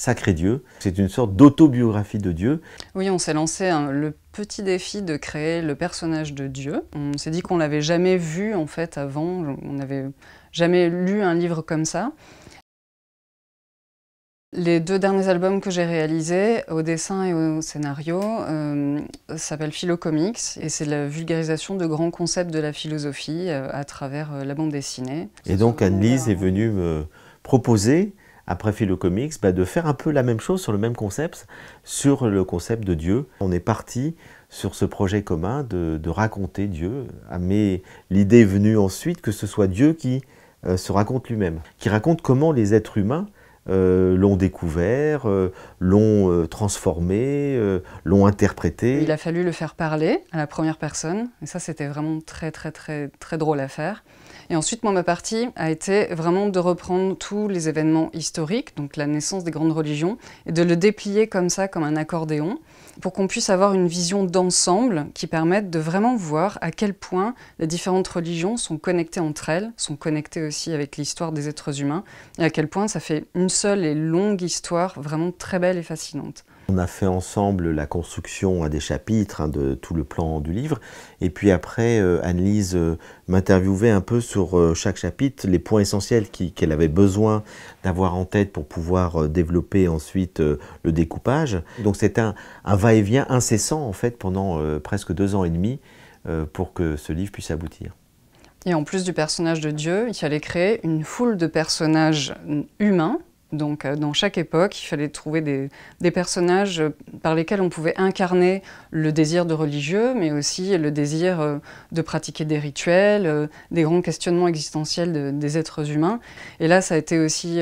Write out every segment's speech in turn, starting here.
Sacré Dieu. C'est une sorte d'autobiographie de Dieu. Oui, on s'est lancé hein, le petit défi de créer le personnage de Dieu. On s'est dit qu'on l'avait jamais vu en fait avant, on n'avait jamais lu un livre comme ça. Les deux derniers albums que j'ai réalisés, au dessin et au scénario, euh, s'appellent Philocomics et c'est la vulgarisation de grands concepts de la philosophie euh, à travers euh, la bande dessinée. Et donc euh, Annelise est venue me proposer après Philo Comics, bah, de faire un peu la même chose sur le même concept, sur le concept de Dieu. On est parti sur ce projet commun de, raconter Dieu. Ah, mais l'idée est venue ensuite que ce soit Dieu qui euh, se raconte lui-même, qui raconte comment les êtres humains euh, l'ont découvert, euh, l'ont euh, transformé, l'ont interprété. Il a fallu le faire parler à la première personne, et ça c'était vraiment très très très très drôle à faire. Et ensuite, moi, ma partie a été vraiment de reprendre tous les événements historiques, donc la naissance des grandes religions, et de le déplier comme ça, comme un accordéon, pour qu'on puisse avoir une vision d'ensemble qui permette de vraiment voir à quel point les différentes religions sont connectées entre elles, sont connectées aussi avec l'histoire des êtres humains, et à quel point ça fait une seule et longue histoire vraiment très belle et fascinante. On a fait ensemble la construction à des chapitres, hein, de tout le plan du livre. Et puis après, euh, Annelise euh, m'interviewait un peu sur euh, chaque chapitre, les points essentiels qu'elle avait besoin d'avoir en tête pour pouvoir développer ensuite le découpage. Donc c'est un, un va-et-vient incessant en fait pendant presque deux ans et demi pour que ce livre puisse aboutir. Et en plus du personnage de Dieu, il fallait créer une foule de personnages humains donc, euh, dans chaque époque, il fallait trouver des, personnages euh, par lesquels on pouvait incarner le désir de religieux, mais aussi le désir euh, de pratiquer des rituels, des grands questionnements existentiels des êtres humains. Et là, ça a été aussi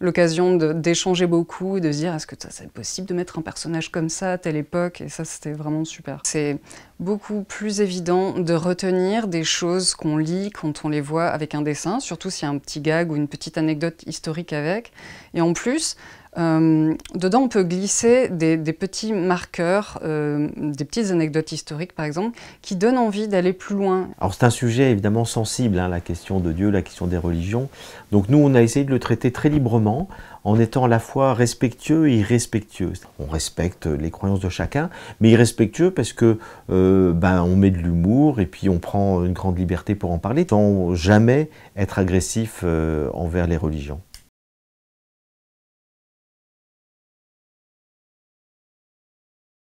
l'occasion d'échanger beaucoup, de se dire est-ce que c'est possible de mettre un personnage comme ça à telle époque Et ça, c'était vraiment super. C'est beaucoup plus évident de retenir des choses qu'on lit quand on les voit avec un dessin, surtout s'il y a un petit gag ou une petite anecdote historique à avec. Et en plus, euh, dedans, on peut glisser des, petits marqueurs, euh, des petites anecdotes historiques par exemple, qui donnent envie d'aller plus loin. Alors c'est un sujet évidemment sensible, hein, la question de Dieu, la question des religions. Donc nous, on a essayé de le traiter très librement, en étant à la fois respectueux et irrespectueux. On respecte les croyances de chacun, mais irrespectueux parce que euh, ben, on met de l'humour et puis on prend une grande liberté pour en parler, sans jamais être agressif envers les religions.